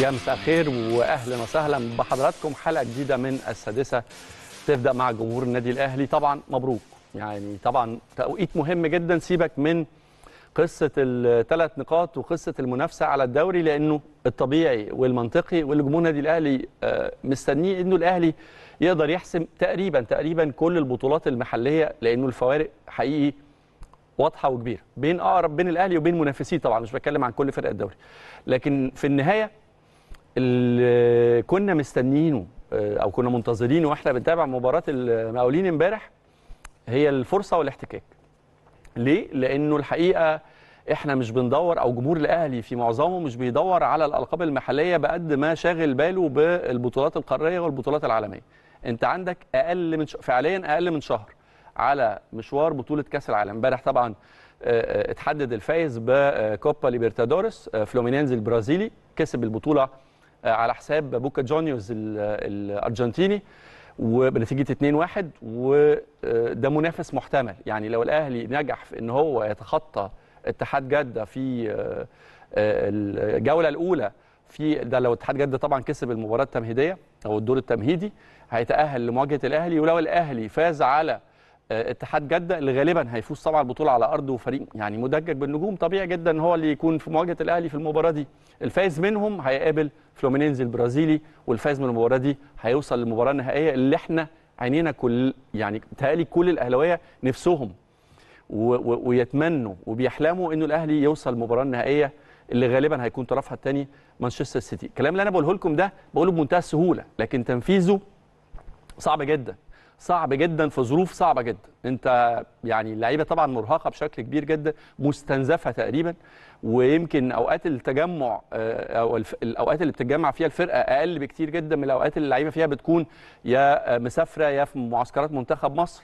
يا مساء الخير واهلا وسهلا بحضراتكم حلقه جديده من السادسه تبدا مع جمهور النادي الاهلي طبعا مبروك يعني طبعا توقيت مهم جدا سيبك من قصه الثلاث نقاط وقصه المنافسه على الدوري لانه الطبيعي والمنطقي واللي جمهور النادي الاهلي آه، مستنيه انه الاهلي يقدر يحسم تقريبا تقريبا كل البطولات المحليه لانه الفوارق حقيقي واضحه وكبيره بين اقرب بين الاهلي وبين منافسيه طبعا مش بتكلم عن كل فرق الدوري لكن في النهايه اللي كنا مستنيينه آه، او كنا منتظرينه واحنا بنتابع مباراه المقاولين امبارح هي الفرصه والاحتكاك ليه لانه الحقيقه احنا مش بندور او جمهور الاهلي في معظمه مش بيدور على الالقاب المحليه بقد ما شاغل باله بالبطولات القاريه والبطولات العالميه انت عندك اقل من ش... فعليا اقل من شهر على مشوار بطوله كاس العالم امبارح طبعا آه، آه، اتحدد الفايز بكوبا ليبرتادورس فلومينينز البرازيلي كسب البطوله آه، على حساب بوكا جونيورز الارجنتيني وبنتيجه 2-1 وده منافس محتمل يعني لو الاهلي نجح في ان هو يتخطى اتحاد جده في آه، آه، الجوله الاولى في ده لو اتحاد جده طبعا كسب المباراه التمهيديه او الدور التمهيدي هيتاهل لمواجهه الاهلي ولو الاهلي فاز على آه، اتحاد جده اللي غالبا هيفوز طبعا البطوله على ارضه وفريق يعني مدجج بالنجوم طبيعي جدا ان هو اللي يكون في مواجهه الاهلي في المباراه دي الفائز منهم هيقابل فلومينينز البرازيلي والفائز من المباراه دي هيوصل للمباراه النهائيه اللي احنا عينينا كل يعني تهالي كل الاهلاويه نفسهم ويتمنوا وبيحلموا انه الاهلي يوصل المباراه النهائيه اللي غالبا هيكون طرفها الثاني مانشستر سيتي الكلام اللي انا بقوله لكم ده بقوله بمنتهى السهوله لكن تنفيذه صعب جدا صعب جدا في ظروف صعبه جدا انت يعني اللعيبه طبعا مرهقه بشكل كبير جدا مستنزفه تقريبا ويمكن اوقات التجمع آه، او الاوقات اللي بتتجمع فيها الفرقه اقل بكتير جدا من الاوقات اللي اللعيبه فيها بتكون يا مسافره يا في معسكرات منتخب مصر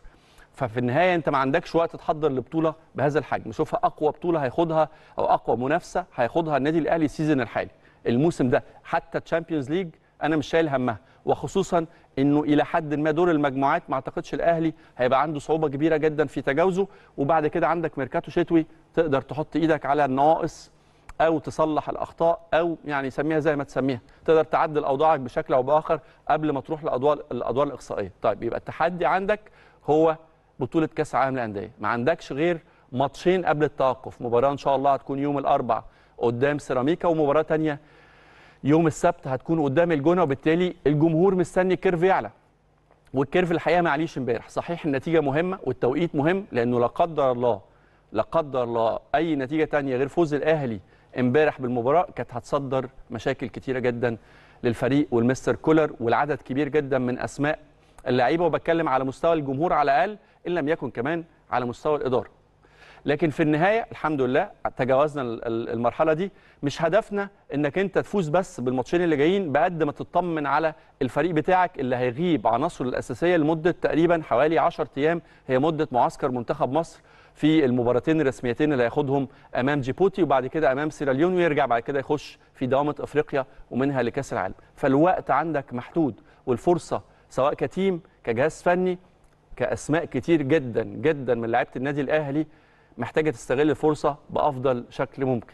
ففي النهايه انت ما عندكش وقت تحضر لبطوله بهذا الحجم شوفها اقوى بطوله هياخدها او اقوى منافسه هياخدها النادي الاهلي السيزون الحالي الموسم ده حتى تشامبيونز ليج انا مش شايل همها وخصوصا انه الى حد ما دور المجموعات ما اعتقدش الاهلي هيبقى عنده صعوبه كبيره جدا في تجاوزه وبعد كده عندك ميركاتو شتوي تقدر تحط ايدك على النواقص او تصلح الاخطاء او يعني سميها زي ما تسميها تقدر تعدل اوضاعك بشكل او باخر قبل ما تروح لادوار الادوار الاقصائيه طيب يبقى التحدي عندك هو بطوله كاس عالم للانديه ما عندكش غير ماتشين قبل التوقف مباراه ان شاء الله هتكون يوم الاربعاء قدام سيراميكا ومباراه ثانيه يوم السبت هتكون قدام الجونه وبالتالي الجمهور مستني الكيرف يعلى والكيرف الحقيقه معليش امبارح صحيح النتيجه مهمه والتوقيت مهم لانه لا قدر الله لا قدر الله اي نتيجه ثانيه غير فوز الاهلي امبارح بالمباراه كانت هتصدر مشاكل كثيره جدا للفريق والمستر كولر والعدد كبير جدا من اسماء اللعيبه وبتكلم على مستوى الجمهور على الاقل ان لم يكن كمان على مستوى الاداره لكن في النهايه الحمد لله تجاوزنا المرحله دي مش هدفنا انك انت تفوز بس بالماتشين اللي جايين بقد ما تطمن على الفريق بتاعك اللي هيغيب عناصره الاساسيه لمده تقريبا حوالي 10 ايام هي مده معسكر منتخب مصر في المباراتين الرسميتين اللي هياخدهم امام جيبوتي وبعد كده امام سيراليون ويرجع بعد كده يخش في دوامه افريقيا ومنها لكاس العالم فالوقت عندك محدود والفرصه سواء كتيم كجهاز فني كاسماء كتير جدا جدا من لعيبه النادي الاهلي محتاجه تستغل الفرصه بافضل شكل ممكن